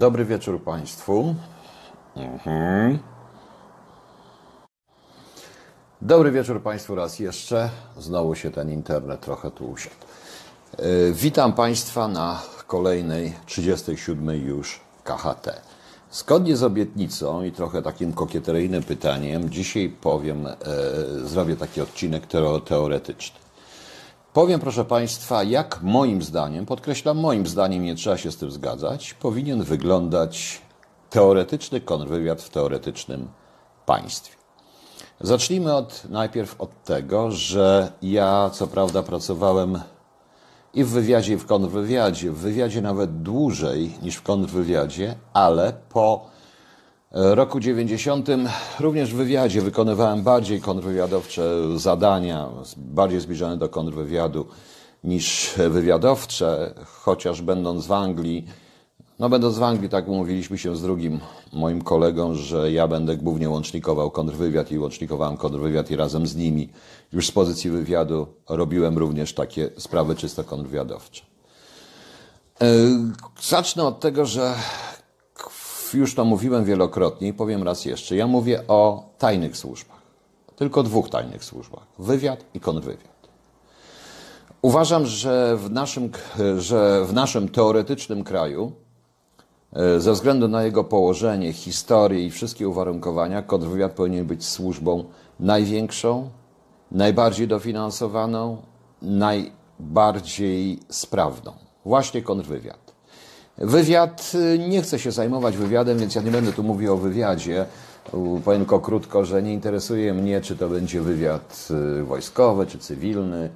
Dobry wieczór Państwu. Mhm. Dobry wieczór Państwu raz jeszcze. Znowu się ten internet trochę tu usiadł. Y, witam Państwa na kolejnej 37 już KHT. Zgodnie z obietnicą i trochę takim kokieteryjnym pytaniem, dzisiaj powiem, y, zrobię taki odcinek teoretyczny. Powiem, proszę Państwa, jak moim zdaniem, podkreślam, moim zdaniem nie trzeba się z tym zgadzać, powinien wyglądać teoretyczny kontrwywiad w teoretycznym państwie. Zacznijmy od, najpierw od tego, że ja co prawda pracowałem i w wywiadzie, i w kontrwywiadzie, w wywiadzie nawet dłużej niż w kontrwywiadzie, ale po roku 90 również w wywiadzie wykonywałem bardziej kontrwywiadowcze zadania, bardziej zbliżone do kontrwywiadu niż wywiadowcze, chociaż będąc w Anglii, no będąc w Anglii, tak umówiliśmy się z drugim moim kolegą, że ja będę głównie łącznikował kontrwywiad i łącznikowałem kontrwywiad i razem z nimi już z pozycji wywiadu robiłem również takie sprawy czysto kontrwywiadowcze. E, zacznę od tego, że już to mówiłem wielokrotnie i powiem raz jeszcze, ja mówię o tajnych służbach. Tylko dwóch tajnych służbach. Wywiad i kontrwywiad. Uważam, że w naszym, że w naszym teoretycznym kraju e, ze względu na jego położenie, historię i wszystkie uwarunkowania, kontrwywiad powinien być służbą największą, najbardziej dofinansowaną, najbardziej sprawną. Właśnie kontrwywiad. Wywiad, y, nie chcę się zajmować wywiadem, więc ja nie będę tu mówił o wywiadzie. Powiem tylko krótko, że nie interesuje mnie, czy to będzie wywiad y, wojskowy, czy cywilny.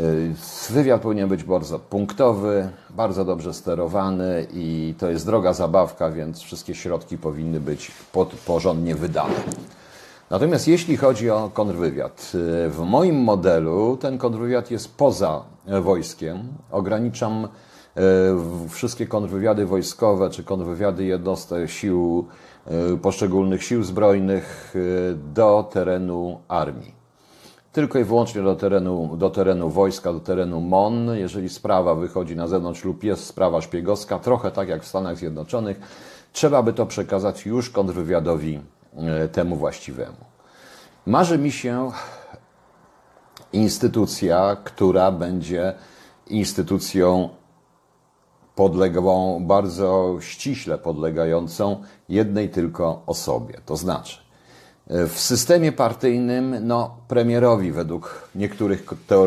Y, wywiad powinien być bardzo punktowy, bardzo dobrze sterowany i to jest droga zabawka, więc wszystkie środki powinny być porządnie wydane. Natomiast jeśli chodzi o kontrwywiad, w moim modelu ten kontrwywiad jest poza wojskiem. Ograniczam E, wszystkie kontrwywiady wojskowe czy kontrwywiady jednostek sił, e, poszczególnych sił zbrojnych e, do terenu armii tylko i wyłącznie do terenu, do terenu wojska, do terenu MON. Jeżeli sprawa wychodzi na zewnątrz lub jest sprawa szpiegowska, trochę tak jak w Stanach Zjednoczonych, trzeba by to przekazać już kontrwywiadowi temu właściwemu. Marzy mi się instytucja, która będzie instytucją podległą, bardzo ściśle podlegającą jednej tylko osobie. To znaczy, e, w systemie partyjnym no, premierowi według niektórych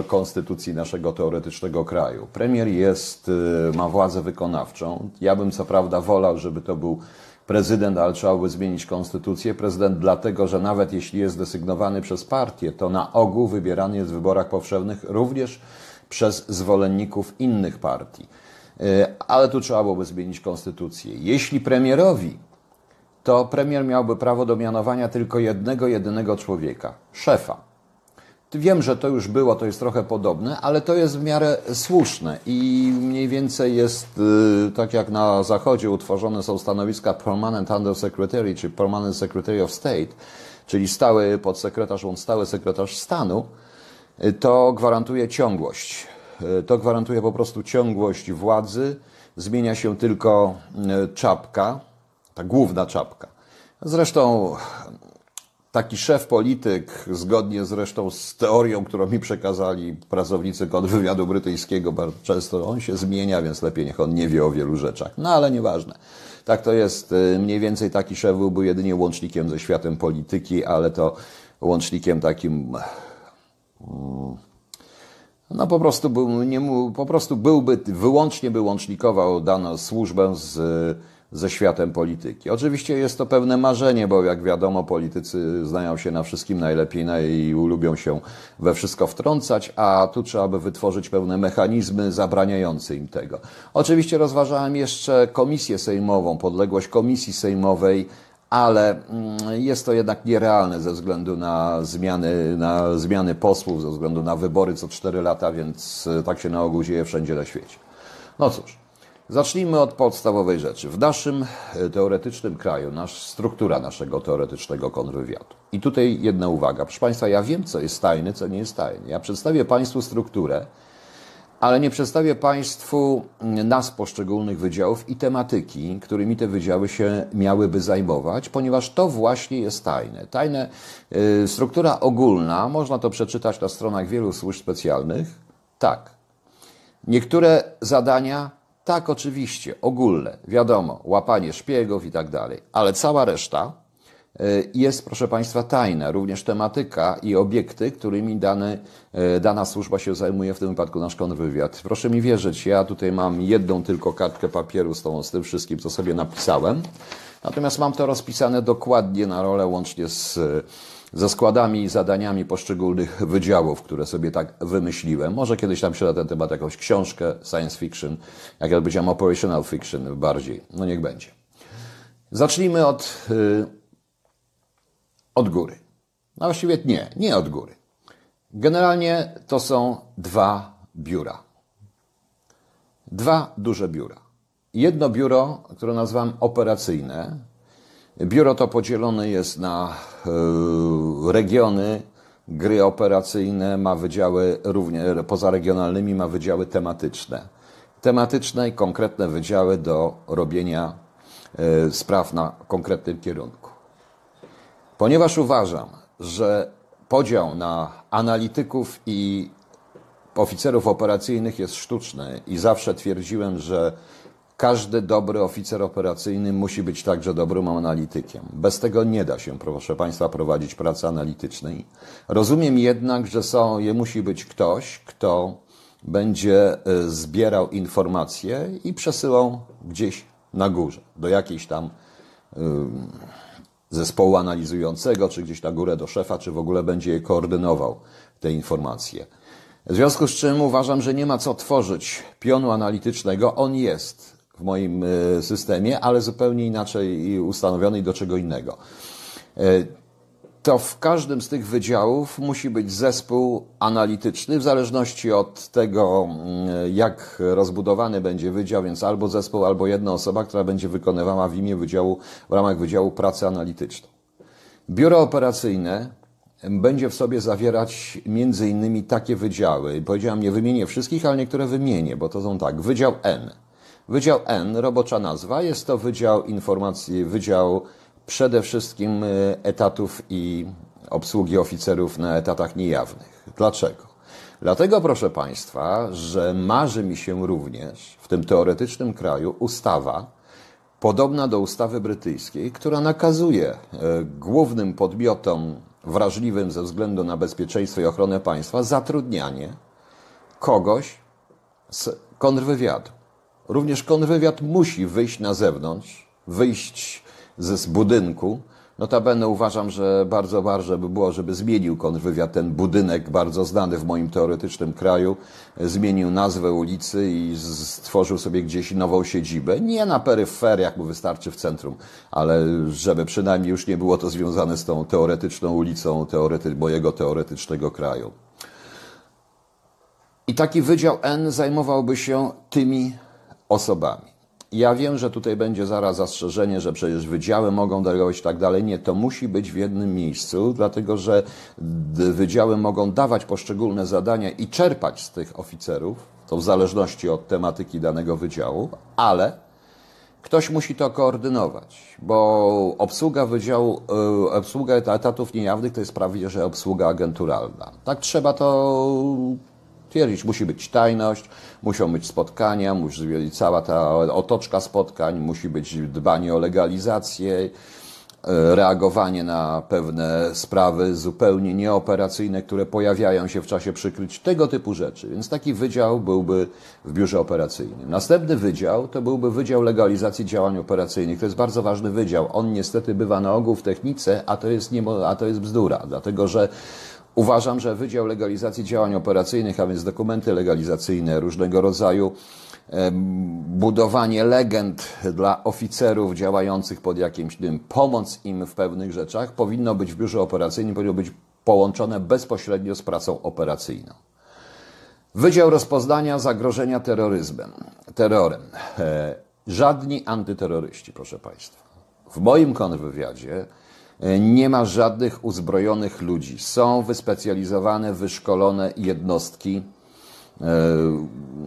konstytucji naszego teoretycznego kraju. Premier jest, e, ma władzę wykonawczą. Ja bym co prawda wolał, żeby to był prezydent, ale trzeba by zmienić konstytucję. Prezydent dlatego, że nawet jeśli jest desygnowany przez partię, to na ogół wybierany jest w wyborach powszechnych również przez zwolenników innych partii. E, ale tu trzeba byłoby zmienić konstytucję. Jeśli premierowi, to premier miałby prawo do mianowania tylko jednego, jedynego człowieka szefa. Wiem, że to już było, to jest trochę podobne, ale to jest w miarę słuszne i mniej więcej jest, y, tak jak na Zachodzie utworzone są stanowiska Permanent Undersecretary czy Permanent Secretary of State, czyli stały podsekretarz, on stały sekretarz stanu, y, to gwarantuje ciągłość E, to gwarantuje po prostu ciągłość władzy. Zmienia się tylko e, czapka, ta główna czapka. Zresztą taki szef polityk, zgodnie zresztą z teorią, którą mi przekazali pracownicy kontrwywiadu brytyjskiego, bardzo często on się zmienia, więc lepiej niech on nie wie o wielu rzeczach. No ale nieważne. Tak to jest. E, mniej więcej taki szef byłby jedynie łącznikiem ze światem polityki, ale to łącznikiem takim mm, no po prostu, był, nie, po prostu byłby wyłącznie by daną służbę z, ze światem polityki. Oczywiście jest to pewne marzenie, bo jak wiadomo, politycy znają się na wszystkim najlepiej i lubią się we wszystko wtrącać, a tu trzeba by wytworzyć pewne mechanizmy zabraniające im tego. Oczywiście rozważałem jeszcze komisję sejmową, podległość komisji sejmowej, ale mm, jest to jednak nierealne ze względu na zmiany, na zmiany posłów, ze względu na wybory co 4 lata, więc e, tak się na ogół dzieje wszędzie na świecie. No cóż, zacznijmy od podstawowej rzeczy. W naszym e, teoretycznym kraju, nasz, struktura naszego teoretycznego kontrwywiadu. I tutaj jedna uwaga. Proszę Państwa, ja wiem, co jest tajne, co nie jest tajne. Ja przedstawię Państwu strukturę, ale nie przedstawię Państwu nas poszczególnych wydziałów i tematyki, którymi te wydziały się miałyby zajmować, ponieważ to właśnie jest tajne. Tajne yy, struktura ogólna, można to przeczytać na stronach wielu służb specjalnych. Tak. Niektóre zadania, tak oczywiście, ogólne, wiadomo, łapanie szpiegów i tak dalej, ale cała reszta E, jest, proszę Państwa, tajna. Również tematyka i obiekty, którymi e, dana służba się zajmuje, w tym wypadku nasz kontrwywiad. Proszę mi wierzyć, ja tutaj mam jedną tylko kartkę papieru z, tą, z tym wszystkim, co sobie napisałem. Natomiast mam to rozpisane dokładnie na rolę, łącznie z, e, ze składami i zadaniami poszczególnych wydziałów, które sobie tak wymyśliłem. Może kiedyś tam się na ten temat jakąś książkę, science fiction, jak ja powiedziałem, operational fiction bardziej. No niech będzie. Zacznijmy od... Yy, od góry. No właściwie nie, nie od góry. Generalnie to są dwa biura. Dwa duże biura. Jedno biuro, które nazywam operacyjne. Biuro to podzielone jest na e, regiony, gry operacyjne, ma wydziały również poza regionalnymi, ma wydziały tematyczne. Tematyczne i konkretne wydziały do robienia e, spraw na konkretnym kierunku. Ponieważ uważam, że podział na analityków i oficerów operacyjnych jest sztuczny i zawsze twierdziłem, że każdy dobry oficer operacyjny musi być także dobrym analitykiem. Bez tego nie da się, proszę Państwa, prowadzić pracy analitycznej. Rozumiem jednak, że są, musi być ktoś, kto będzie y, zbierał informacje i przesyłał gdzieś na górze, do jakiejś tam. Yy zespołu analizującego, czy gdzieś na górę do szefa, czy w ogóle będzie je koordynował, te informacje. W związku z czym uważam, że nie ma co tworzyć pionu analitycznego. On jest w moim e, systemie, ale zupełnie inaczej ustanowiony i do czego innego. E, to w każdym z tych wydziałów musi być zespół analityczny, w zależności od tego, mm, jak rozbudowany będzie wydział, więc albo zespół, albo jedna osoba, która będzie wykonywała w imię wydziału, w ramach wydziału pracę analityczną. Biuro operacyjne będzie w sobie zawierać między innymi takie wydziały. Powiedziałam, nie wymienię wszystkich, ale niektóre wymienię, bo to są tak. Wydział N. Wydział N, robocza nazwa, jest to Wydział Informacji, Wydział przede wszystkim y, etatów i obsługi oficerów na etatach niejawnych. Dlaczego? Dlatego, proszę Państwa, że marzy mi się również w tym teoretycznym kraju ustawa podobna do ustawy brytyjskiej, która nakazuje y, głównym podmiotom wrażliwym ze względu na bezpieczeństwo i ochronę państwa zatrudnianie kogoś z kontrwywiadu. Również kontrwywiad musi wyjść na zewnątrz, wyjść z, z budynku. Notabene uważam, że bardzo ważne by było, żeby zmienił kontrwywiad ten budynek, bardzo znany w moim teoretycznym kraju, e, zmienił nazwę ulicy i stworzył sobie gdzieś nową siedzibę. Nie na peryferiach, bo wystarczy w centrum, ale żeby przynajmniej już nie było to związane z tą teoretyczną ulicą teorety, mojego teoretycznego kraju. I taki Wydział N zajmowałby się tymi osobami. Ja wiem, że tutaj będzie zaraz zastrzeżenie, że przecież wydziały mogą delegować i tak dalej. Nie, to musi być w jednym miejscu, dlatego że wydziały mogą dawać poszczególne zadania i czerpać z tych oficerów, to w zależności od tematyki danego wydziału, ale ktoś musi to koordynować, bo obsługa wydziału, e, obsługa etatów niejawnych to jest prawie, że obsługa agenturalna. Tak trzeba to twierdzić. Musi być tajność, muszą być spotkania, musi być cała ta otoczka spotkań, musi być dbanie o legalizację, e, reagowanie na pewne sprawy zupełnie nieoperacyjne, które pojawiają się w czasie przykryć, tego typu rzeczy. Więc taki wydział byłby w biurze operacyjnym. Następny wydział to byłby Wydział Legalizacji Działań Operacyjnych. To jest bardzo ważny wydział. On niestety bywa na ogół w technice, a to jest, nie, a to jest bzdura, dlatego że Uważam, że Wydział Legalizacji Działań Operacyjnych, a więc dokumenty legalizacyjne różnego rodzaju, budowanie legend dla oficerów działających pod jakimś tym, pomoc im w pewnych rzeczach, powinno być w biurze operacyjnym, powinno być połączone bezpośrednio z pracą operacyjną. Wydział Rozpoznania Zagrożenia Terroryzmem, terrorem. E, żadni antyterroryści, proszę Państwa. W moim kontrwywiadzie E, nie ma żadnych uzbrojonych ludzi. Są wyspecjalizowane, wyszkolone jednostki, e,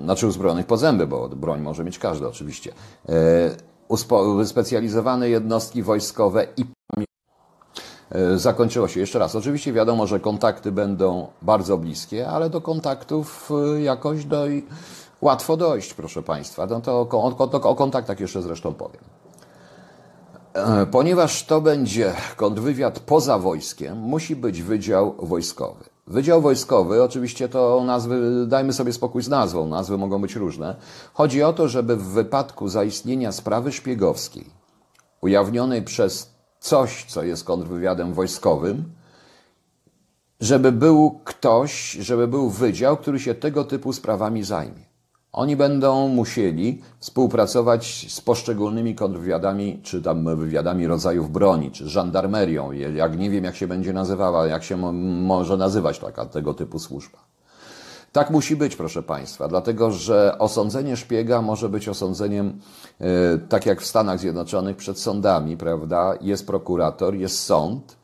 znaczy uzbrojonych po zęby, bo broń może mieć każdy oczywiście, e, wyspecjalizowane jednostki wojskowe i zakończyło się. Jeszcze raz, oczywiście wiadomo, że kontakty będą bardzo bliskie, ale do kontaktów jakoś doj... łatwo dojść, proszę Państwa. No to o kontaktach jeszcze zresztą powiem. E, ponieważ to będzie kontrwywiad poza wojskiem, musi być wydział wojskowy. Wydział wojskowy, oczywiście to nazwy, dajmy sobie spokój z nazwą, nazwy mogą być różne. Chodzi o to, żeby w wypadku zaistnienia sprawy szpiegowskiej, ujawnionej przez coś, co jest kontrwywiadem wojskowym, żeby był ktoś, żeby był wydział, który się tego typu sprawami zajmie. Oni będą musieli współpracować z poszczególnymi kontrwywiadami, czy tam wywiadami rodzajów broni, czy żandarmerią, jak nie wiem, jak się będzie nazywała, jak się może nazywać taka tego typu służba. Tak musi być, proszę Państwa, dlatego że osądzenie szpiega może być osądzeniem, yy, tak jak w Stanach Zjednoczonych, przed sądami, prawda? Jest prokurator, jest sąd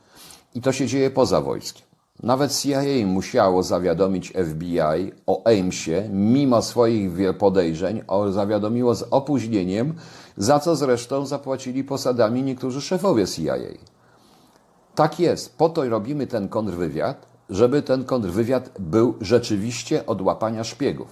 i to się dzieje poza wojskiem. Nawet CIA musiało zawiadomić FBI o Amesie, mimo swoich podejrzeń, o, zawiadomiło z opóźnieniem, za co zresztą zapłacili posadami niektórzy szefowie CIA. Tak jest, po to robimy ten kontrwywiad, żeby ten kontrwywiad był rzeczywiście odłapania szpiegów.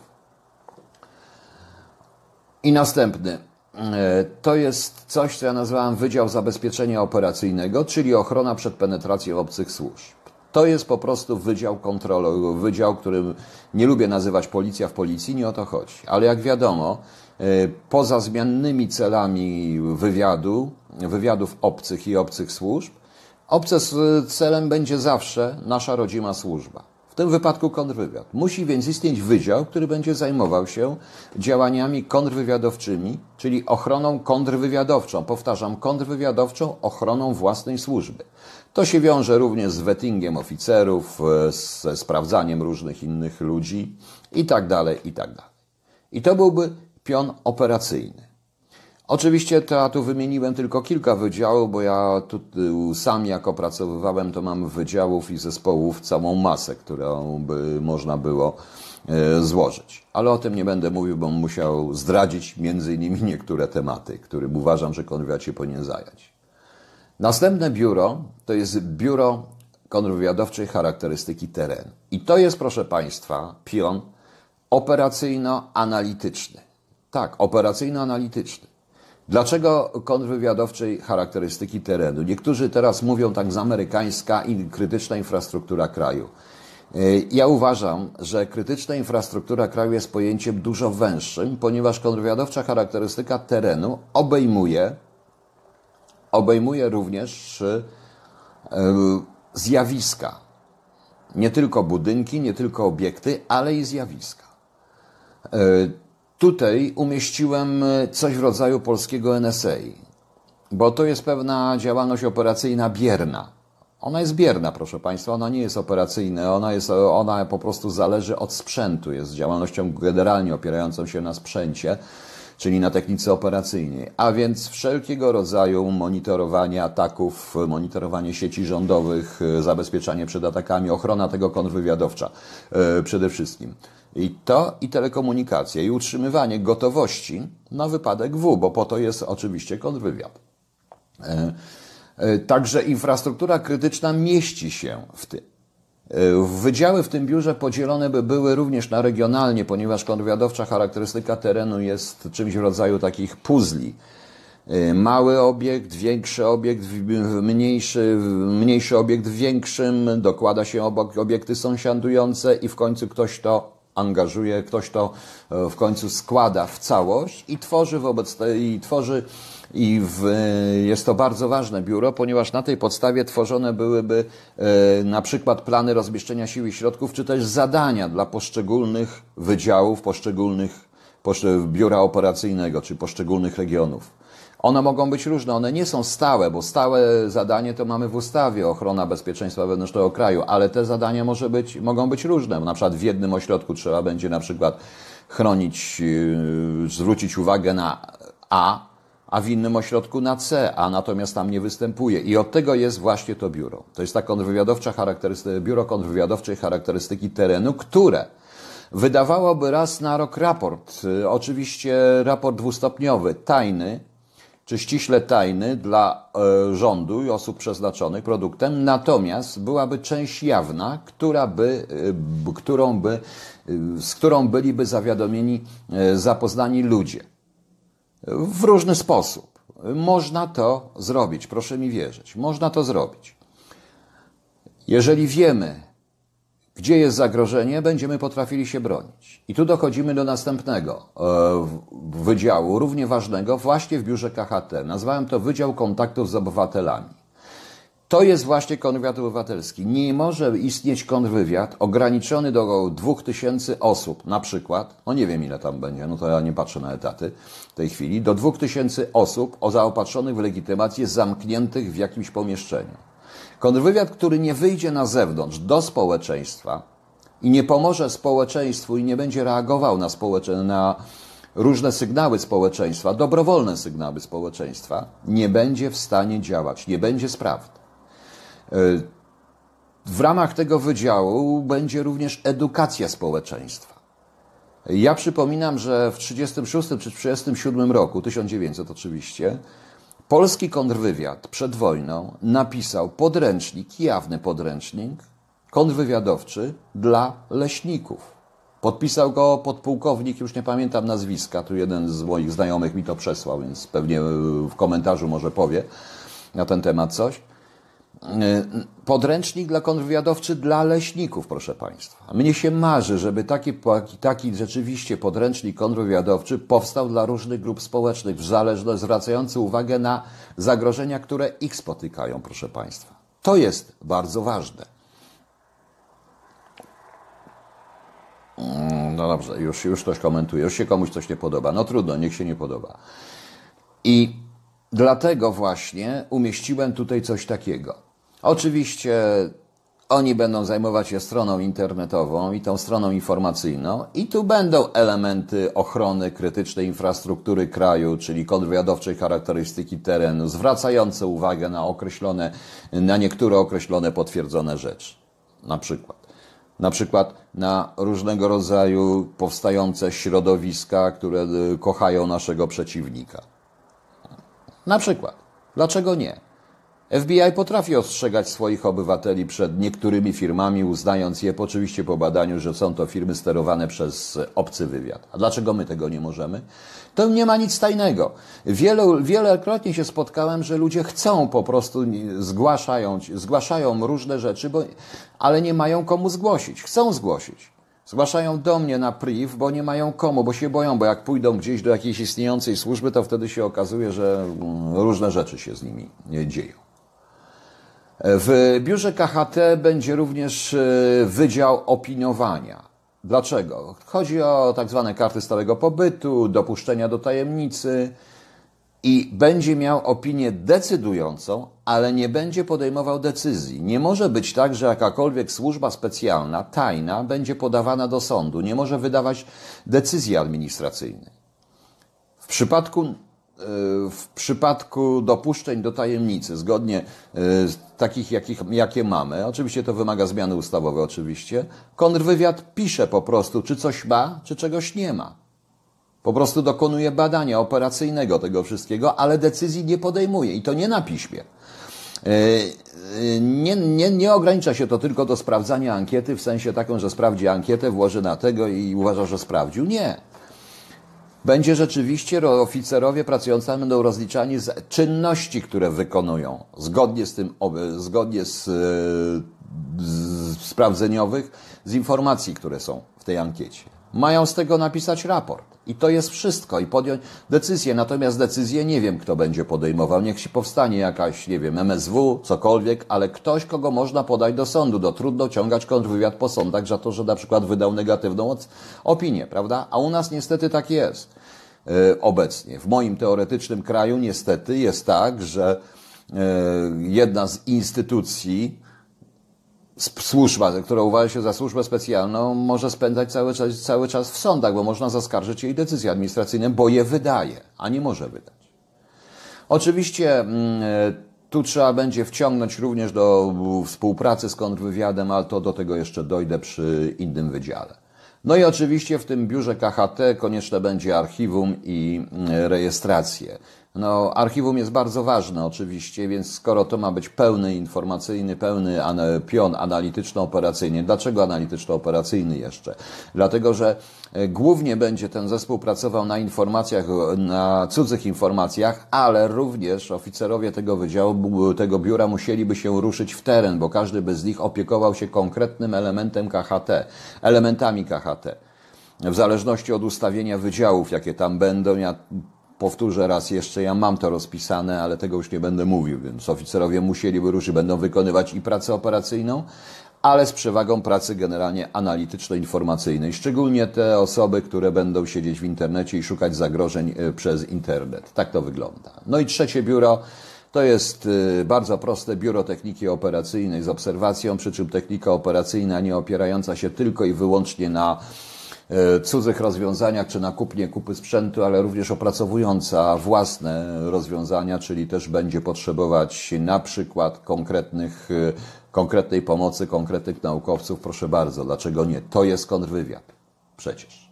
I następny. E, to jest coś, co ja nazwałem Wydział Zabezpieczenia Operacyjnego, czyli ochrona przed penetracją obcych służb. To jest po prostu wydział kontrolowy, wydział, którym nie lubię nazywać policja w policji, nie o to chodzi. Ale jak wiadomo, e, poza zmiennymi celami wywiadu, wywiadów obcych i obcych służb, obce celem będzie zawsze nasza rodzima służba w tym wypadku kontrwywiad. Musi więc istnieć wydział, który będzie zajmował się działaniami kontrwywiadowczymi, czyli ochroną kontrwywiadowczą. Powtarzam, kontrwywiadowczą ochroną własnej służby. To się wiąże również z wettingiem oficerów, e, ze sprawdzaniem różnych innych ludzi i tak dalej, i tak dalej. I to byłby pion operacyjny. Oczywiście tu wymieniłem tylko kilka wydziałów, bo ja tu, y, sam jak opracowywałem, to mam wydziałów i zespołów całą masę, którą by można było y, złożyć. Ale o tym nie będę mówił, bo musiał zdradzić między innymi niektóre tematy, którym uważam, że konwiat się powinien zająć. Następne biuro to jest Biuro Kontrwywiadowczej Charakterystyki teren. I to jest, proszę Państwa, pion operacyjno-analityczny. Tak, operacyjno-analityczny. Dlaczego kontrwywiadowczej charakterystyki terenu? Niektórzy teraz mówią tak z amerykańska i krytyczna infrastruktura kraju. Y, ja uważam, że krytyczna infrastruktura kraju jest pojęciem dużo węższym, ponieważ kontrwywiadowcza charakterystyka terenu obejmuje, obejmuje również y, zjawiska. Nie tylko budynki, nie tylko obiekty, ale i zjawiska. Y, Tutaj umieściłem e, coś w rodzaju polskiego NSA, bo to jest pewna działalność operacyjna bierna. Ona jest bierna, proszę Państwa, ona nie jest operacyjna, ona, jest, e, ona po prostu zależy od sprzętu, jest działalnością generalnie opierającą się na sprzęcie, czyli na technice operacyjnej. A więc wszelkiego rodzaju monitorowanie ataków, monitorowanie sieci rządowych, e, zabezpieczanie przed atakami, ochrona tego kontrwywiadowcza przede wszystkim. I to i telekomunikacja i utrzymywanie gotowości na wypadek W, bo po to jest oczywiście kontrwywiad. E, e, także infrastruktura krytyczna mieści się w tym. E, wydziały w tym biurze podzielone by były również na regionalnie, ponieważ kontrwywiadowcza charakterystyka terenu jest czymś w rodzaju takich puzli. Mały obiekt, większy obiekt, mniejszy, mniejszy obiekt w większym, dokłada się obok obiekty sąsiadujące i w końcu ktoś to angażuje, ktoś to e, w końcu składa w całość i tworzy wobec tej, i tworzy i w, e, jest to bardzo ważne biuro, ponieważ na tej podstawie tworzone byłyby e, na przykład plany rozmieszczenia sił i środków, czy też zadania dla poszczególnych wydziałów, poszczególnych biura operacyjnego, czy poszczególnych regionów. One mogą być różne, one nie są stałe, bo stałe zadanie to mamy w ustawie ochrona bezpieczeństwa wewnętrznego kraju, ale te zadania może być, mogą być różne. Na przykład w jednym ośrodku trzeba będzie na przykład chronić, yy, zwrócić uwagę na A, a w innym ośrodku na C, a natomiast tam nie występuje. I od tego jest właśnie to biuro. To jest ta kontrwywiadowcza charakterystyka, biuro kontrwywiadowczej charakterystyki terenu, które wydawałoby raz na rok raport. Yy, oczywiście raport dwustopniowy, tajny, czy ściśle tajny dla e, rządu i osób przeznaczonych produktem, natomiast byłaby część jawna, która by, e, którą by, e, z którą byliby zawiadomieni, zapoznani ludzie. W różny sposób. Można to zrobić, proszę mi wierzyć, można to zrobić. Jeżeli wiemy, gdzie jest zagrożenie, będziemy potrafili się bronić. I tu dochodzimy do następnego e, wydziału, równie ważnego, właśnie w biurze KHT. Nazwałem to Wydział Kontaktów z Obywatelami. To jest właśnie konwiat obywatelski. Nie może istnieć kontrwywiad ograniczony do 2000 osób, na przykład, no nie wiem ile tam będzie, no to ja nie patrzę na etaty w tej chwili, do 2000 osób o zaopatrzonych w legitymację zamkniętych w jakimś pomieszczeniu. Kontrwywiad, który nie wyjdzie na zewnątrz do społeczeństwa i nie pomoże społeczeństwu i nie będzie reagował na, społecze... na różne sygnały społeczeństwa, dobrowolne sygnały społeczeństwa, nie będzie w stanie działać, nie będzie sprawd. Y, w ramach tego wydziału będzie również edukacja społeczeństwa. Ja przypominam, że w 1936 czy 1937 roku, 1900 oczywiście, Polski kontrwywiad przed wojną napisał podręcznik, jawny podręcznik kontrwywiadowczy dla leśników. Podpisał go podpułkownik, już nie pamiętam nazwiska, tu jeden z moich znajomych mi to przesłał, więc pewnie w komentarzu może powie na ten temat coś. Y, podręcznik dla kontrwywiadowczy dla leśników, proszę Państwa. Mnie się marzy, żeby taki, taki rzeczywiście podręcznik kontrwywiadowczy powstał dla różnych grup społecznych, w zależności, zwracający uwagę na zagrożenia, które ich spotykają, proszę Państwa. To jest bardzo ważne. Mm, no dobrze, już, już ktoś komentuje, już się komuś coś nie podoba. No trudno, niech się nie podoba. I dlatego właśnie umieściłem tutaj coś takiego. Oczywiście oni będą zajmować się stroną internetową i tą stroną informacyjną, i tu będą elementy ochrony krytycznej infrastruktury kraju, czyli kod charakterystyki terenu, zwracające uwagę na określone, na niektóre określone potwierdzone rzeczy. Na przykład. Na przykład na różnego rodzaju powstające środowiska, które y, kochają naszego przeciwnika. Na przykład. Dlaczego nie? FBI potrafi ostrzegać swoich obywateli przed niektórymi firmami, uznając je oczywiście po badaniu, że są to firmy sterowane przez obcy wywiad. A dlaczego my tego nie możemy? To nie ma nic tajnego. Wiele, wielokrotnie się spotkałem, że ludzie chcą po prostu, zgłaszają, zgłaszają różne rzeczy, bo, ale nie mają komu zgłosić. Chcą zgłosić. Zgłaszają do mnie na priv, bo nie mają komu, bo się boją, bo jak pójdą gdzieś do jakiejś istniejącej służby, to wtedy się okazuje, że mm, różne rzeczy się z nimi dzieją. W biurze KHT będzie również e, wydział opiniowania. Dlaczego? Chodzi o tak zwane karty stałego pobytu, dopuszczenia do tajemnicy i będzie miał opinię decydującą, ale nie będzie podejmował decyzji. Nie może być tak, że jakakolwiek służba specjalna, tajna, będzie podawana do sądu. Nie może wydawać decyzji administracyjnej. W przypadku w przypadku dopuszczeń do tajemnicy, zgodnie e, z takich, jakich, jakie mamy, oczywiście to wymaga zmiany ustawowej, oczywiście, kontrwywiad pisze po prostu, czy coś ma, czy czegoś nie ma. Po prostu dokonuje badania operacyjnego tego wszystkiego, ale decyzji nie podejmuje i to nie na piśmie. E, e, nie, nie, nie ogranicza się to tylko do sprawdzania ankiety, w sensie taką, że sprawdzi ankietę, włoży na tego i uważa, że sprawdził. Nie będzie rzeczywiście oficerowie pracujący będą rozliczani z czynności, które wykonują zgodnie z tym, zgodnie e, z, z sprawdzeniowych, z informacji, które są w tej ankiecie. Mają z tego napisać raport. I to jest wszystko. I podjąć decyzję. Natomiast decyzję nie wiem, kto będzie podejmował. Niech się powstanie jakaś, nie wiem, MSW, cokolwiek, ale ktoś, kogo można podać do sądu. Do no, trudno ciągać kontrwywiad po sądach za to, że na przykład wydał negatywną opinię, prawda? A u nas niestety tak jest e, obecnie. W moim teoretycznym kraju niestety jest tak, że e, jedna z instytucji, służba, która uważa się za służbę specjalną, może spędzać cały czas, cały czas w sądach, bo można zaskarżyć jej decyzje administracyjne, bo je wydaje, a nie może wydać. Oczywiście mm, e, tu trzeba będzie wciągnąć również do współpracy z kontrwywiadem, ale to do tego jeszcze dojdę przy innym wydziale. No i oczywiście w tym biurze KHT konieczne będzie archiwum i mm, e, rejestracje. No, archiwum jest bardzo ważne oczywiście, więc skoro to ma być pełny informacyjny, pełny pion analityczno-operacyjny, dlaczego analityczno-operacyjny jeszcze? Dlatego, że e, głównie będzie ten zespół pracował na informacjach, na cudzych informacjach, ale również oficerowie tego wydziału, tego biura musieliby się ruszyć w teren, bo każdy by z nich opiekował się konkretnym elementem KHT, elementami KHT w zależności od ustawienia wydziałów, jakie tam będą. Ja Powtórzę raz jeszcze, ja mam to rozpisane, ale tego już nie będę mówił, więc oficerowie musieli wyruszyć, będą wykonywać i pracę operacyjną, ale z przewagą pracy generalnie analityczno-informacyjnej, szczególnie te osoby, które będą siedzieć w internecie i szukać zagrożeń e, przez internet. Tak to wygląda. No i trzecie biuro to jest e, bardzo proste biuro techniki operacyjnej z obserwacją, przy czym technika operacyjna nie opierająca się tylko i wyłącznie na E, cudzych rozwiązaniach, czy na kupnie kupy sprzętu, ale również opracowująca własne rozwiązania, czyli też będzie potrzebować na przykład konkretnych, e, konkretnej pomocy, konkretnych naukowców. Proszę bardzo, dlaczego nie? To jest kontrwywiad. Przecież.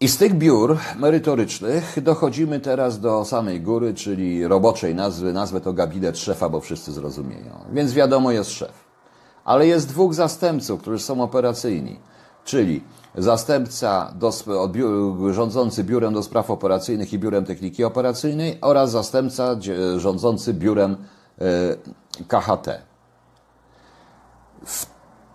I z tych biur merytorycznych dochodzimy teraz do samej góry, czyli roboczej nazwy. Nazwę to gabinet szefa, bo wszyscy zrozumieją. Więc wiadomo, jest szef. Ale jest dwóch zastępców, którzy są operacyjni czyli zastępca do, rządzący Biurem do Spraw Operacyjnych i Biurem Techniki Operacyjnej oraz zastępca rządzący Biurem e, KHT.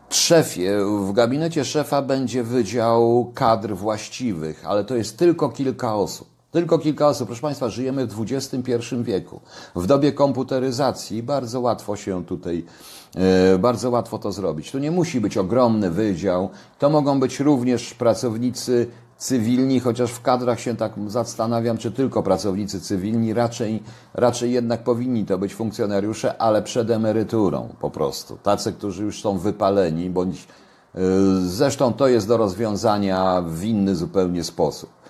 W szefie, w gabinecie szefa będzie wydział kadr właściwych, ale to jest tylko kilka osób. Tylko kilka osób. Proszę Państwa, żyjemy w XXI wieku. W dobie komputeryzacji bardzo łatwo się tutaj, e, bardzo łatwo to zrobić. Tu nie musi być ogromny wydział. To mogą być również pracownicy cywilni, chociaż w kadrach się tak zastanawiam, czy tylko pracownicy cywilni, raczej, raczej jednak powinni to być funkcjonariusze, ale przed emeryturą po prostu. Tacy, którzy już są wypaleni, bądź e, zresztą to jest do rozwiązania w inny zupełnie sposób.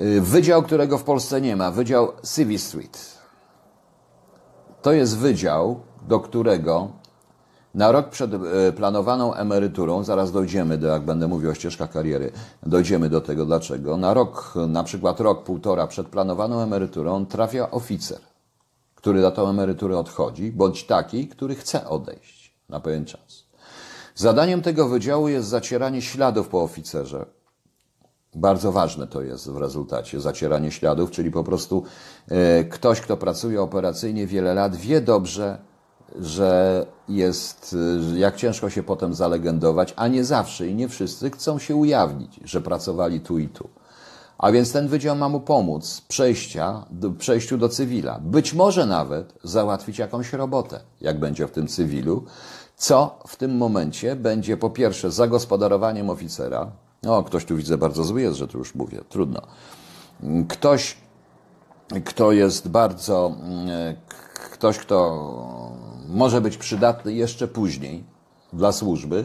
Y, wydział, którego w Polsce nie ma, Wydział Civil Street. To jest wydział, do którego na rok przed y, planowaną emeryturą, zaraz dojdziemy do, jak będę mówił o ścieżkach kariery, dojdziemy do tego dlaczego, na rok, na przykład rok, półtora przed planowaną emeryturą trafia oficer, który na tą emeryturę odchodzi, bądź taki, który chce odejść na pewien czas. Zadaniem tego wydziału jest zacieranie śladów po oficerze, bardzo ważne to jest w rezultacie zacieranie śladów, czyli po prostu e, ktoś, kto pracuje operacyjnie wiele lat, wie dobrze, że jest, e, jak ciężko się potem zalegendować, a nie zawsze i nie wszyscy chcą się ujawnić, że pracowali tu i tu. A więc ten wydział ma mu pomóc przejścia, do, przejściu do cywila. Być może nawet załatwić jakąś robotę, jak będzie w tym cywilu, co w tym momencie będzie po pierwsze zagospodarowaniem oficera, o, ktoś tu widzę bardzo zły jest, że tu już mówię, trudno. Ktoś, kto jest bardzo, mm, ktoś, kto może być przydatny jeszcze później dla służby,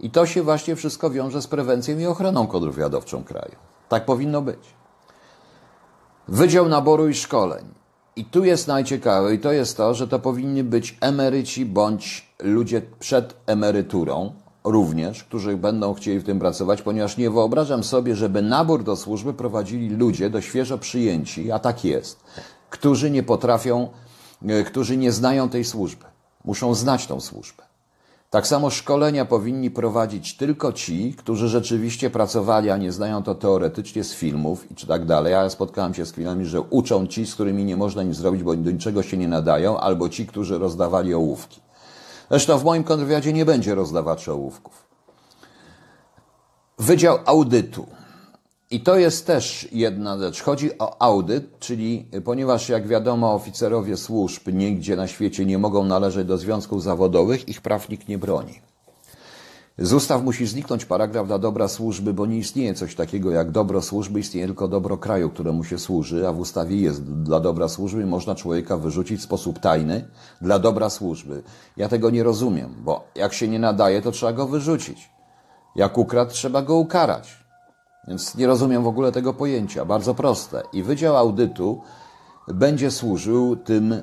i to się właśnie wszystko wiąże z prewencją i ochroną kontrwywiadowczą kraju. Tak powinno być. Wydział Naboru i Szkoleń. I tu jest najciekawe, i to jest to, że to powinni być emeryci bądź ludzie przed emeryturą, również, którzy będą chcieli w tym pracować, ponieważ nie wyobrażam sobie, żeby nabór do służby prowadzili ludzie do świeżo przyjęci, a tak jest, którzy nie potrafią, e, którzy nie znają tej służby. Muszą znać tą służbę. Tak samo szkolenia powinni prowadzić tylko ci, którzy rzeczywiście pracowali, a nie znają to teoretycznie z filmów i czy tak dalej. Ja spotkałem się z chwilami, że uczą ci, z którymi nie można nic zrobić, bo do niczego się nie nadają, albo ci, którzy rozdawali ołówki. Zresztą w moim kontrwywiadzie nie będzie rozdawać ołówków. Wydział audytu. I to jest też jedna rzecz. Chodzi o audyt, czyli ponieważ, jak wiadomo, oficerowie służb nigdzie na świecie nie mogą należeć do związków zawodowych, ich praw nikt nie broni. Z ustaw musi zniknąć paragraf dla dobra służby, bo nie istnieje coś takiego jak dobro służby, istnieje tylko dobro kraju, któremu się służy, a w ustawie jest dla dobra służby, można człowieka wyrzucić w sposób tajny dla dobra służby. Ja tego nie rozumiem, bo jak się nie nadaje, to trzeba go wyrzucić. Jak ukradł, trzeba go ukarać. Więc nie rozumiem w ogóle tego pojęcia. Bardzo proste. I Wydział Audytu będzie służył tym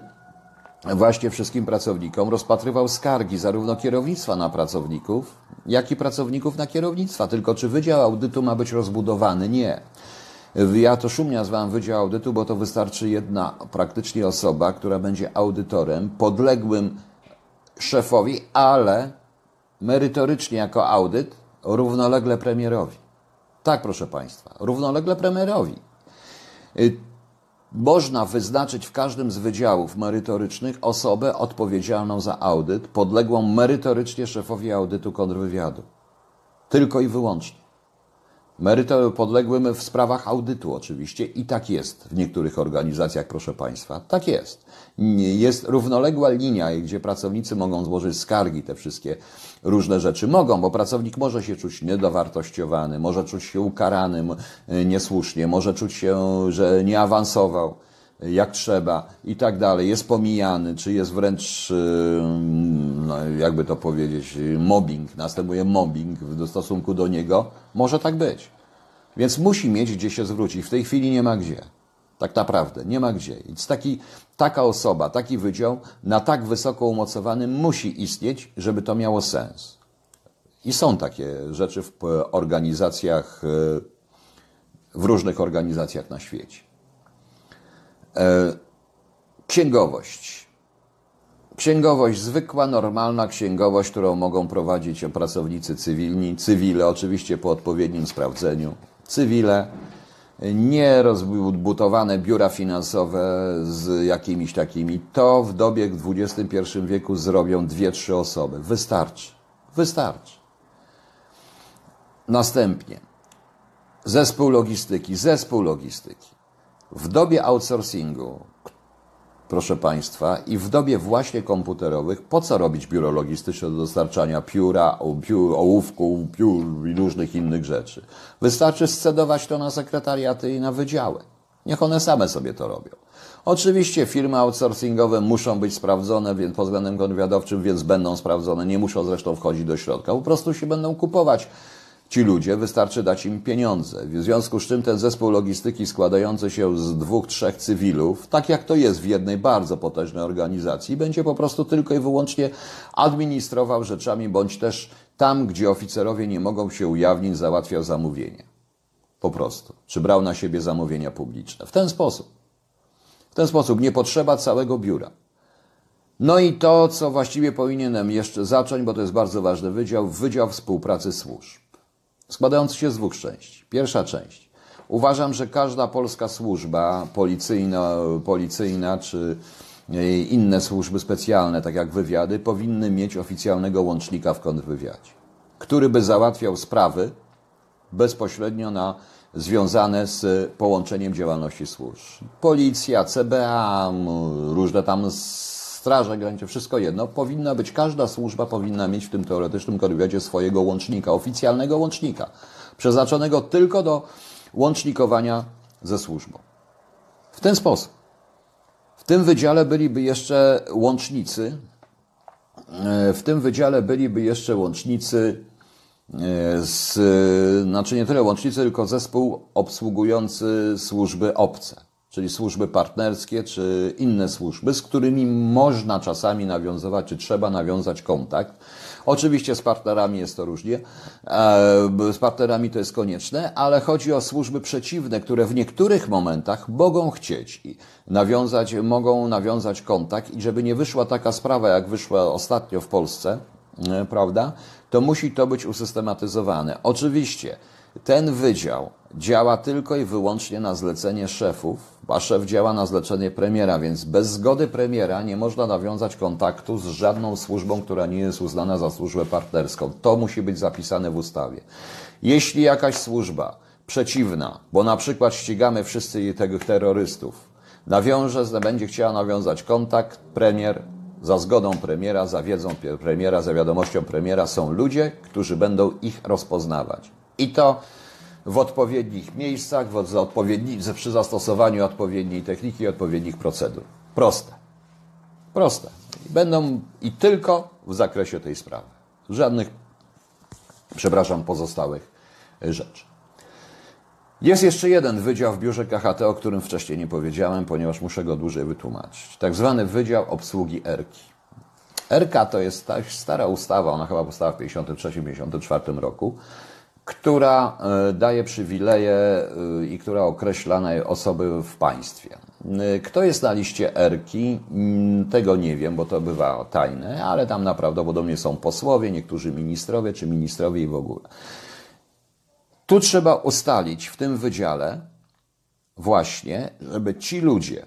właśnie wszystkim pracownikom, rozpatrywał skargi zarówno kierownictwa na pracowników, jak i pracowników na kierownictwa. Tylko czy Wydział Audytu ma być rozbudowany? Nie. Ja to szumnie nazywam Wydział Audytu, bo to wystarczy jedna praktycznie osoba, która będzie audytorem podległym szefowi, ale merytorycznie jako audyt równolegle premierowi. Tak, proszę Państwa, równolegle premierowi. Y, można wyznaczyć w każdym z wydziałów merytorycznych osobę odpowiedzialną za audyt, podległą merytorycznie szefowi audytu kontrwywiadu. Tylko i wyłącznie merytory podległym w sprawach audytu oczywiście i tak jest w niektórych organizacjach, proszę Państwa, tak jest. Jest równoległa linia, gdzie pracownicy mogą złożyć skargi, te wszystkie różne rzeczy. Mogą, bo pracownik może się czuć niedowartościowany, może czuć się ukaranym niesłusznie, może czuć się, że nie awansował jak trzeba i tak dalej, jest pomijany, czy jest wręcz, no, jakby to powiedzieć, mobbing, następuje mobbing w stosunku do niego, może tak być. Więc musi mieć gdzie się zwrócić. W tej chwili nie ma gdzie. Tak naprawdę, nie ma gdzie. Więc taki, taka osoba, taki wydział na tak wysoko umocowany musi istnieć, żeby to miało sens. I są takie rzeczy w organizacjach, y, w różnych organizacjach na świecie. E, księgowość. Księgowość zwykła, normalna księgowość, którą mogą prowadzić pracownicy cywilni, cywile, oczywiście po odpowiednim sprawdzeniu, cywile, nie rozbudowane biura finansowe z jakimiś takimi. To w dobie w XXI wieku zrobią dwie, trzy osoby. Wystarczy. Wystarczy. Następnie zespół logistyki, zespół logistyki w dobie outsourcingu, proszę Państwa, i w dobie właśnie komputerowych, po co robić biuro logistyczne do dostarczania pióra, piór, piór i różnych innych rzeczy? Wystarczy scedować to na sekretariaty i na wydziały. Niech one same sobie to robią. Oczywiście firmy outsourcingowe muszą być sprawdzone więc pod względem konwiadowczym, więc będą sprawdzone. Nie muszą zresztą wchodzić do środka. Po prostu się będą kupować Ci ludzie wystarczy dać im pieniądze. W związku z czym ten zespół logistyki składający się z dwóch, trzech cywilów, tak jak to jest w jednej bardzo potężnej organizacji, będzie po prostu tylko i wyłącznie administrował rzeczami, bądź też tam, gdzie oficerowie nie mogą się ujawnić, załatwiał zamówienie. Po prostu. Czy brał na siebie zamówienia publiczne. W ten sposób. W ten sposób nie potrzeba całego biura. No i to, co właściwie powinienem jeszcze zacząć, bo to jest bardzo ważny wydział, Wydział Współpracy Służb składający się z dwóch części. Pierwsza część. Uważam, że każda polska służba policyjna, policyjna czy e, inne służby specjalne, tak jak wywiady, powinny mieć oficjalnego łącznika w kontrwywiadzie, który by załatwiał sprawy bezpośrednio na, związane z połączeniem działalności służb. Policja, CBA, różne tam straże granicze, wszystko jedno, powinna być, każda służba powinna mieć w tym teoretycznym korwiacie swojego łącznika, oficjalnego łącznika, przeznaczonego tylko do łącznikowania ze służbą. W ten sposób. W tym wydziale byliby jeszcze łącznicy, e, w tym wydziale byliby jeszcze łącznicy e, z, znaczy nie tyle łącznicy, tylko zespół obsługujący służby obce czyli służby partnerskie, czy inne służby, z którymi można czasami nawiązywać, czy trzeba nawiązać kontakt. Oczywiście z partnerami jest to różnie, e, z partnerami to jest konieczne, ale chodzi o służby przeciwne, które w niektórych momentach mogą chcieć nawiązać, mogą nawiązać kontakt i żeby nie wyszła taka sprawa, jak wyszła ostatnio w Polsce, e, prawda, to musi to być usystematyzowane. Oczywiście ten wydział działa tylko i wyłącznie na zlecenie szefów, a szef działa na zlecenie premiera, więc bez zgody premiera nie można nawiązać kontaktu z żadną służbą, która nie jest uznana za służbę partnerską. To musi być zapisane w ustawie. Jeśli jakaś służba przeciwna, bo na przykład ścigamy wszyscy tych terrorystów, nawiąże, będzie chciała nawiązać kontakt, premier za zgodą premiera, za wiedzą premiera, za wiadomością premiera są ludzie, którzy będą ich rozpoznawać. I to w odpowiednich miejscach, w odpowiedni, przy zastosowaniu odpowiedniej techniki i odpowiednich procedur. Proste. Proste. Będą i tylko w zakresie tej sprawy. Żadnych, przepraszam, pozostałych rzeczy. Jest jeszcze jeden wydział w biurze KHT, o którym wcześniej nie powiedziałem, ponieważ muszę go dłużej wytłumaczyć. Tak zwany Wydział Obsługi Erki. RK to jest ta stara ustawa, ona chyba powstała w 1953-1954 roku która e, daje przywileje e, i która określa osoby w państwie. E, kto jest na liście Erki, mm, tego nie wiem, bo to bywa tajne, ale tam prawdopodobnie są posłowie, niektórzy ministrowie czy ministrowie i w ogóle. Tu trzeba ustalić w tym wydziale właśnie, żeby ci ludzie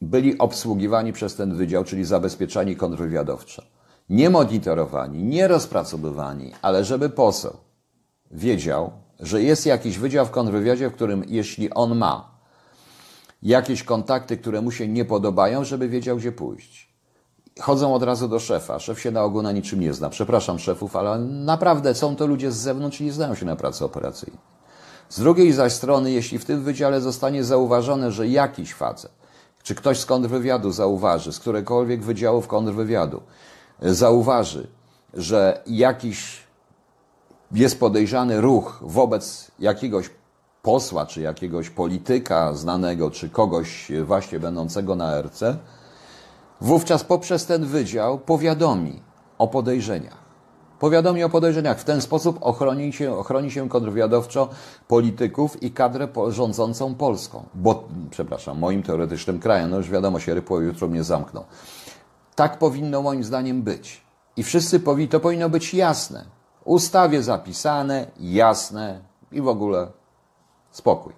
byli obsługiwani przez ten wydział, czyli zabezpieczani kontrwywiadowczo. Nie monitorowani, nie rozpracowywani, ale żeby poseł wiedział, że jest jakiś wydział w kontrwywiadzie, w którym jeśli on ma jakieś kontakty, które mu się nie podobają, żeby wiedział, gdzie pójść. Chodzą od razu do szefa. Szef się na ogół na niczym nie zna. Przepraszam szefów, ale naprawdę są to ludzie z zewnątrz i nie znają się na pracy operacyjnej. Z drugiej zaś strony, jeśli w tym wydziale zostanie zauważone, że jakiś facet, czy ktoś z kontrwywiadu zauważy, z którekolwiek wydziałów kontrwywiadu, zauważy, że jakiś jest podejrzany ruch wobec jakiegoś posła, czy jakiegoś polityka znanego, czy kogoś właśnie będącego na RC, wówczas poprzez ten wydział powiadomi o podejrzeniach. Powiadomi o podejrzeniach. W ten sposób ochroni się, ochroni się kontrwywiadowczo polityków i kadrę rządzącą Polską. Bo, przepraszam, moim teoretycznym krajem, no już wiadomo się rypło, jutro mnie zamkną. Tak powinno moim zdaniem być. I wszyscy powi to powinno być jasne ustawie zapisane, jasne i w ogóle spokój.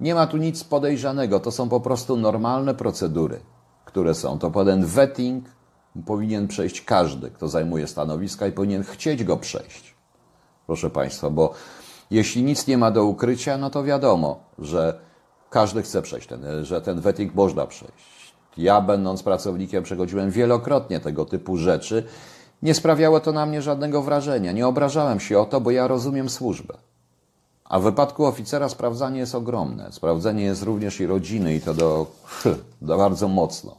Nie ma tu nic podejrzanego, to są po prostu normalne procedury, które są. To pewien vetting powinien przejść każdy, kto zajmuje stanowiska i powinien chcieć go przejść. Proszę Państwa, bo jeśli nic nie ma do ukrycia, no to wiadomo, że każdy chce przejść, ten, że ten vetting można przejść. Ja, będąc pracownikiem, przechodziłem wielokrotnie tego typu rzeczy nie sprawiało to na mnie żadnego wrażenia, nie obrażałem się o to, bo ja rozumiem służbę. A w wypadku oficera sprawdzanie jest ogromne. Sprawdzenie jest również i rodziny, i to do, do bardzo mocno.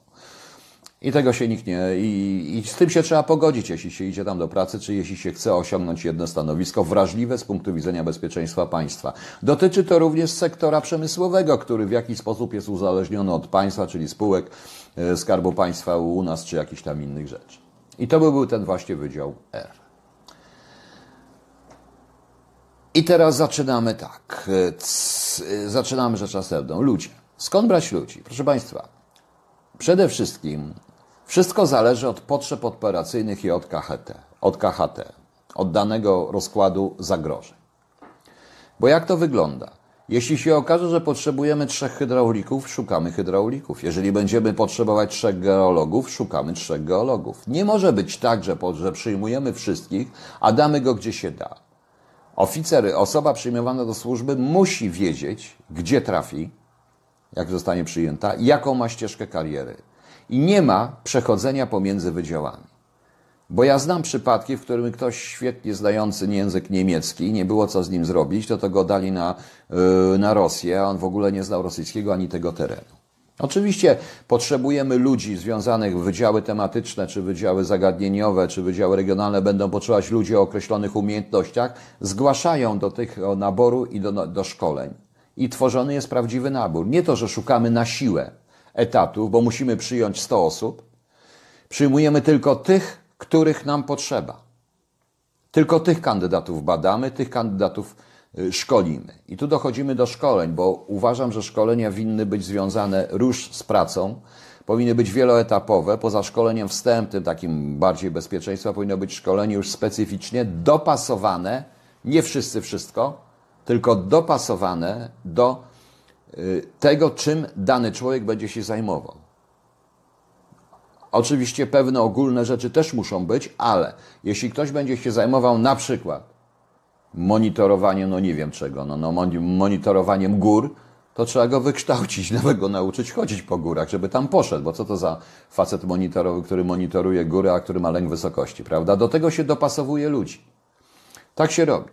I tego się nikt nie. I, I z tym się trzeba pogodzić, jeśli się idzie tam do pracy, czy jeśli się chce osiągnąć jedno stanowisko wrażliwe z punktu widzenia bezpieczeństwa państwa. Dotyczy to również sektora przemysłowego, który w jakiś sposób jest uzależniony od państwa, czyli spółek e, Skarbu Państwa u nas, czy jakichś tam innych rzeczy. I to by był ten właśnie wydział R. I teraz zaczynamy tak. Zaczynamy rzecz następną. Ludzie. Skąd brać ludzi? Proszę Państwa, przede wszystkim wszystko zależy od potrzeb operacyjnych i od KHT, od, KHT, od danego rozkładu zagrożeń. Bo jak to wygląda? Jeśli się okaże, że potrzebujemy trzech hydraulików, szukamy hydraulików. Jeżeli będziemy potrzebować trzech geologów, szukamy trzech geologów. Nie może być tak, że, że przyjmujemy wszystkich, a damy go gdzie się da. Oficer, osoba przyjmowana do służby musi wiedzieć, gdzie trafi, jak zostanie przyjęta, jaką ma ścieżkę kariery. I nie ma przechodzenia pomiędzy wydziałami. Bo ja znam przypadki, w którym ktoś świetnie znający język niemiecki, nie było co z nim zrobić, to tego go dali na, y, na Rosję, a on w ogóle nie znał rosyjskiego ani tego terenu. Oczywiście potrzebujemy ludzi związanych, w wydziały tematyczne, czy wydziały zagadnieniowe, czy wydziały regionalne będą potrzebować ludzi o określonych umiejętnościach, zgłaszają do tych naboru i do, no, do szkoleń. I tworzony jest prawdziwy nabór. Nie to, że szukamy na siłę etatów, bo musimy przyjąć 100 osób. Przyjmujemy tylko tych, których nam potrzeba. Tylko tych kandydatów badamy, tych kandydatów y, szkolimy. I tu dochodzimy do szkoleń, bo uważam, że szkolenia winny być związane róż z pracą, powinny być wieloetapowe. Poza szkoleniem wstępnym, takim bardziej bezpieczeństwa, powinno być szkolenie już specyficznie dopasowane, nie wszyscy wszystko, tylko dopasowane do y, tego, czym dany człowiek będzie się zajmował. Oczywiście pewne ogólne rzeczy też muszą być, ale jeśli ktoś będzie się zajmował na przykład monitorowaniem, no nie wiem czego, no, no monitorowaniem gór, to trzeba go wykształcić, nawet go nauczyć chodzić po górach, żeby tam poszedł, bo co to za facet monitorowy, który monitoruje góry, a który ma lęk wysokości, prawda? Do tego się dopasowuje ludzi. Tak się robi.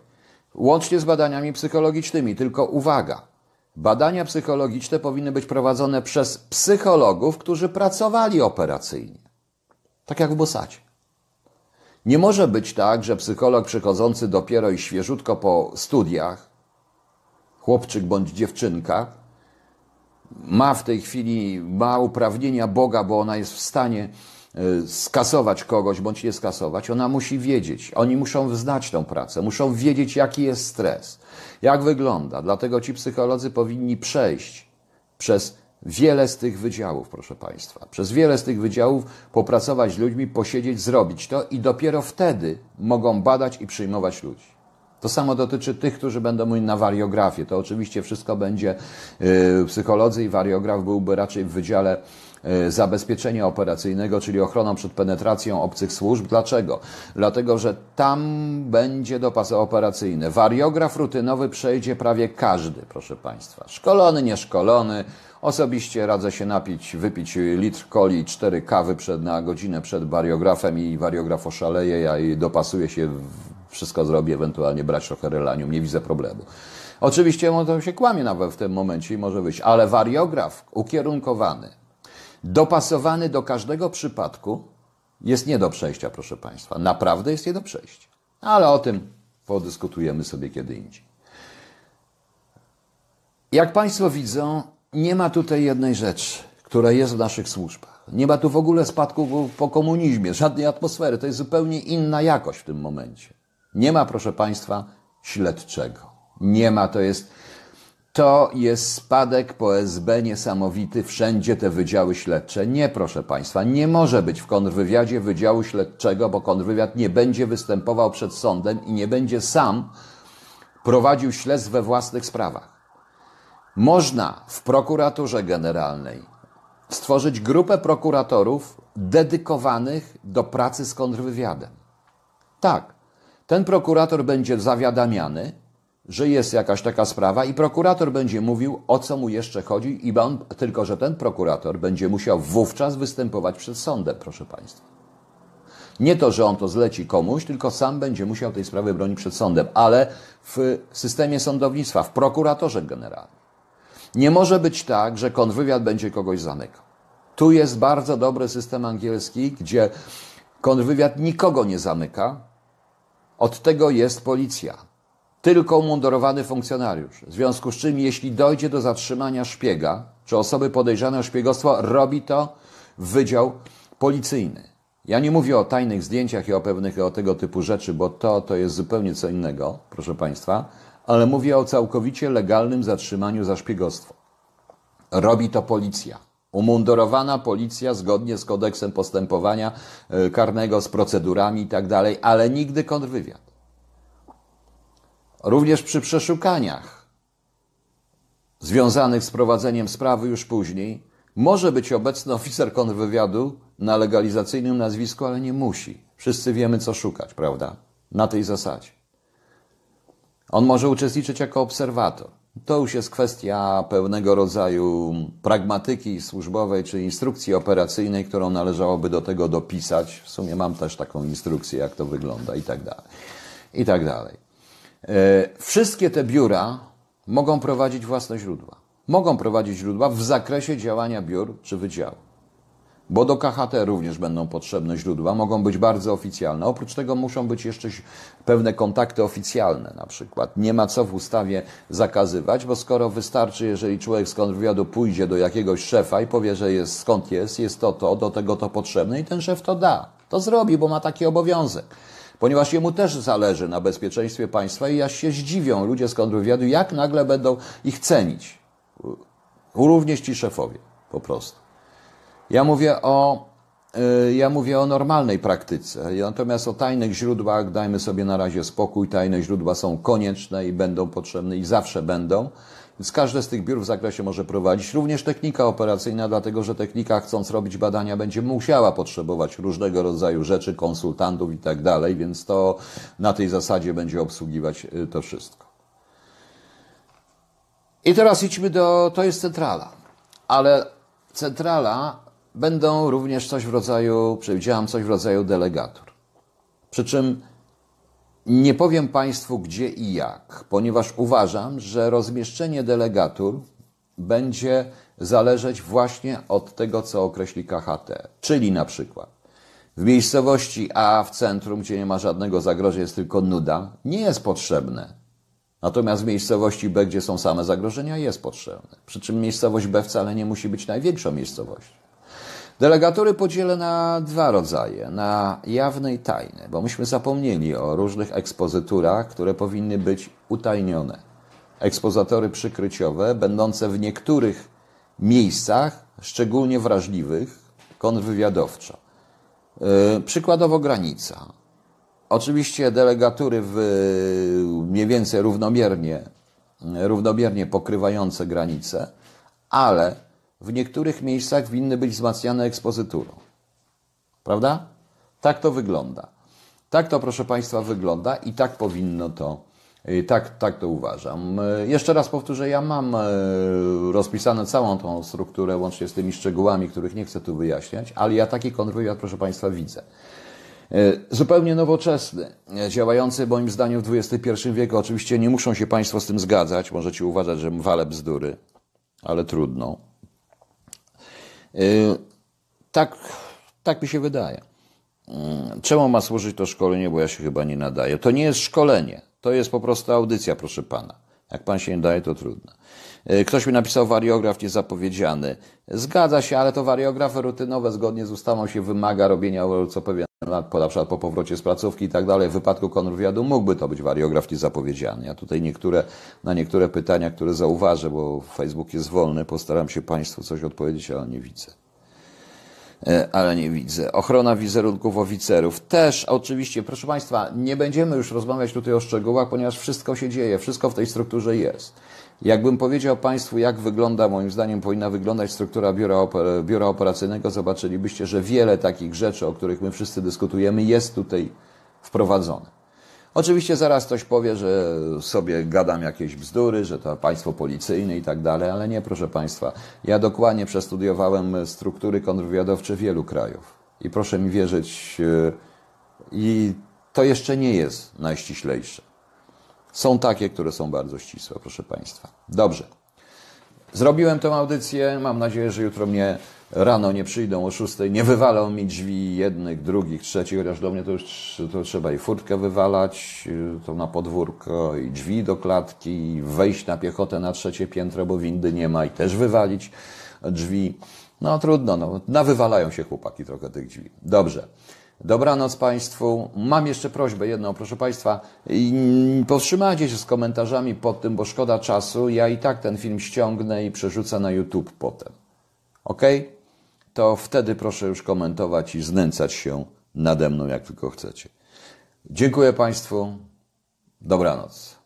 Łącznie z badaniami psychologicznymi, tylko uwaga, Badania psychologiczne powinny być prowadzone przez psychologów, którzy pracowali operacyjnie. Tak jak w Bosacie. Nie może być tak, że psycholog przychodzący dopiero i świeżutko po studiach, chłopczyk bądź dziewczynka, ma w tej chwili, ma uprawnienia Boga, bo ona jest w stanie Y, skasować kogoś bądź nie skasować, ona musi wiedzieć. Oni muszą znać tą pracę, muszą wiedzieć, jaki jest stres, jak wygląda. Dlatego ci psycholodzy powinni przejść przez wiele z tych wydziałów, proszę Państwa. Przez wiele z tych wydziałów popracować z ludźmi, posiedzieć, zrobić to i dopiero wtedy mogą badać i przyjmować ludzi. To samo dotyczy tych, którzy będą mówić na wariografię. To oczywiście wszystko będzie, yy, psycholodzy i wariograf byłby raczej w wydziale E, zabezpieczenia operacyjnego, czyli ochroną przed penetracją obcych służb. Dlaczego? Dlatego, że tam będzie dopas operacyjny. Wariograf rutynowy przejdzie prawie każdy, proszę Państwa. Szkolony, nieszkolony. Osobiście radzę się napić, wypić litr coli i cztery kawy przed, na godzinę przed wariografem i wariograf oszaleje, ja i dopasuję się, wszystko zrobię, ewentualnie brać trochę relanium, nie widzę problemu. Oczywiście on no się kłamie nawet w tym momencie i może być, ale wariograf ukierunkowany, dopasowany do każdego przypadku, jest nie do przejścia, proszę Państwa. Naprawdę jest nie do przejścia. Ale o tym podyskutujemy sobie kiedy indziej. Jak Państwo widzą, nie ma tutaj jednej rzeczy, która jest w naszych służbach. Nie ma tu w ogóle spadku po komunizmie, żadnej atmosfery. To jest zupełnie inna jakość w tym momencie. Nie ma, proszę Państwa, śledczego. Nie ma, to jest to jest spadek po SB niesamowity, wszędzie te wydziały śledcze. Nie, proszę Państwa, nie może być w kontrwywiadzie wydziału śledczego, bo kontrwywiad nie będzie występował przed sądem i nie będzie sam prowadził śledztw we własnych sprawach. Można w prokuraturze generalnej stworzyć grupę prokuratorów dedykowanych do pracy z kontrwywiadem. Tak, ten prokurator będzie zawiadamiany, że jest jakaś taka sprawa i prokurator będzie mówił, o co mu jeszcze chodzi, i on, tylko że ten prokurator będzie musiał wówczas występować przed sądem, proszę Państwa. Nie to, że on to zleci komuś, tylko sam będzie musiał tej sprawy bronić przed sądem, ale w systemie sądownictwa, w prokuratorze generalnym. Nie może być tak, że kontrwywiad będzie kogoś zamykał. Tu jest bardzo dobry system angielski, gdzie kontrwywiad nikogo nie zamyka. Od tego jest policja tylko umundurowany funkcjonariusz. W związku z czym, jeśli dojdzie do zatrzymania szpiega czy osoby podejrzane o szpiegostwo, robi to wydział policyjny. Ja nie mówię o tajnych zdjęciach i o pewnych o tego typu rzeczy, bo to, to jest zupełnie co innego, proszę Państwa, ale mówię o całkowicie legalnym zatrzymaniu za szpiegostwo. Robi to policja. Umundurowana policja zgodnie z kodeksem postępowania e, karnego, z procedurami i tak dalej, ale nigdy kontrwywiad również przy przeszukaniach związanych z prowadzeniem sprawy już później, może być obecny oficer kontrwywiadu na legalizacyjnym nazwisku, ale nie musi. Wszyscy wiemy, co szukać, prawda? Na tej zasadzie. On może uczestniczyć jako obserwator. To już jest kwestia pewnego rodzaju pragmatyki służbowej czy instrukcji operacyjnej, którą należałoby do tego dopisać. W sumie mam też taką instrukcję, jak to wygląda i tak dalej. I tak dalej. E, wszystkie te biura mogą prowadzić własne źródła. Mogą prowadzić źródła w zakresie działania biur czy wydziału. Bo do KHT również będą potrzebne źródła, mogą być bardzo oficjalne. Oprócz tego muszą być jeszcze pewne kontakty oficjalne, na przykład. Nie ma co w ustawie zakazywać, bo skoro wystarczy, jeżeli człowiek z kontrwywiadu pójdzie do jakiegoś szefa i powie, że jest skąd jest, jest to to, do tego to potrzebne i ten szef to da. To zrobi, bo ma taki obowiązek ponieważ jemu też zależy na bezpieczeństwie państwa i aż się zdziwią ludzie z kontrwywiadu, jak nagle będą ich cenić. Również ci szefowie, po prostu. Ja mówię o, y, ja mówię o normalnej praktyce, natomiast o tajnych źródłach dajmy sobie na razie spokój. Tajne źródła są konieczne i będą potrzebne i zawsze będą. Więc każde z tych biur w zakresie może prowadzić również technika operacyjna, dlatego że technika chcąc robić badania będzie musiała potrzebować różnego rodzaju rzeczy, konsultantów i tak dalej, więc to na tej zasadzie będzie obsługiwać y, to wszystko. I teraz idźmy do, to jest centrala, ale centrala będą również coś w rodzaju, przewidziałam coś w rodzaju delegatur. Przy czym nie powiem Państwu gdzie i jak, ponieważ uważam, że rozmieszczenie delegatur będzie zależeć właśnie od tego, co określi KHT. Czyli na przykład w miejscowości A, w centrum, gdzie nie ma żadnego zagrożenia, jest tylko nuda, nie jest potrzebne. Natomiast w miejscowości B, gdzie są same zagrożenia, jest potrzebne. Przy czym miejscowość B wcale nie musi być największą miejscowością. Delegatury podzielę na dwa rodzaje, na jawne i tajne, bo myśmy zapomnieli o różnych ekspozyturach, które powinny być utajnione. Ekspozytory przykryciowe, będące w niektórych miejscach, szczególnie wrażliwych, kontrwywiadowczo. Yy, przykładowo granica. Oczywiście delegatury w, mniej więcej równomiernie, równomiernie pokrywające granice, ale w niektórych miejscach winny być wzmacniane ekspozyturą. Prawda? Tak to wygląda. Tak to, proszę Państwa, wygląda i tak powinno to, y, tak, tak to uważam. Y, jeszcze raz powtórzę, ja mam y, rozpisane całą tą strukturę, łącznie z tymi szczegółami, których nie chcę tu wyjaśniać, ale ja taki kontrwywiad, proszę Państwa, widzę. Zupełnie nowoczesny, działający moim zdaniem w XXI wieku. Oczywiście nie muszą się Państwo z tym zgadzać, możecie uważać, że walę bzdury, ale trudno. Y, tak, tak mi się wydaje. Mm, czemu ma służyć to szkolenie, bo ja się chyba nie nadaję? To nie jest szkolenie, to jest po prostu audycja, proszę pana. Jak pan się nie daje, to trudno. E, ktoś mi napisał, wariograf niezapowiedziany. Zgadza się, ale to wariografy rutynowe zgodnie z ustawą się wymaga robienia co pewien lat, na przykład po powrocie z placówki i tak dalej. W wypadku kontrwywiadu mógłby to być wariograf niezapowiedziany. Ja tutaj niektóre, na niektóre pytania, które zauważę, bo Facebook jest wolny, postaram się Państwu coś odpowiedzieć, ale nie widzę e, ale nie widzę. Ochrona wizerunków oficerów też oczywiście, proszę Państwa, nie będziemy już rozmawiać tutaj o szczegółach, ponieważ wszystko się dzieje, wszystko w tej strukturze jest. Jakbym powiedział Państwu, jak wygląda, moim zdaniem powinna wyglądać struktura biura, biura operacyjnego, zobaczylibyście, że wiele takich rzeczy, o których my wszyscy dyskutujemy, jest tutaj wprowadzone. Oczywiście zaraz ktoś powie, że sobie gadam jakieś bzdury, że to państwo policyjne i tak dalej, ale nie, proszę Państwa. Ja dokładnie przestudiowałem struktury kontrwywiadowcze wielu krajów. I proszę mi wierzyć, e, i to jeszcze nie jest najściślejsze. Są takie, które są bardzo ścisłe, proszę Państwa. Dobrze. Zrobiłem tę audycję. Mam nadzieję, że jutro mnie rano nie przyjdą o 6, nie wywalą mi drzwi jednych, drugich, trzecich, chociaż do mnie to już to trzeba i furtkę wywalać, to na podwórko, i drzwi do klatki, i wejść na piechotę na trzecie piętro, bo windy nie ma, i też wywalić drzwi. No trudno, no, nawywalają się chłopaki trochę tych drzwi. Dobrze. Dobranoc Państwu. Mam jeszcze prośbę jedną, proszę Państwa. Powstrzymajcie się z komentarzami pod tym, bo szkoda czasu. Ja i tak ten film ściągnę i przerzucę na YouTube potem. Ok? To wtedy proszę już komentować i znęcać się nade mną, jak tylko chcecie. Dziękuję Państwu. Dobranoc.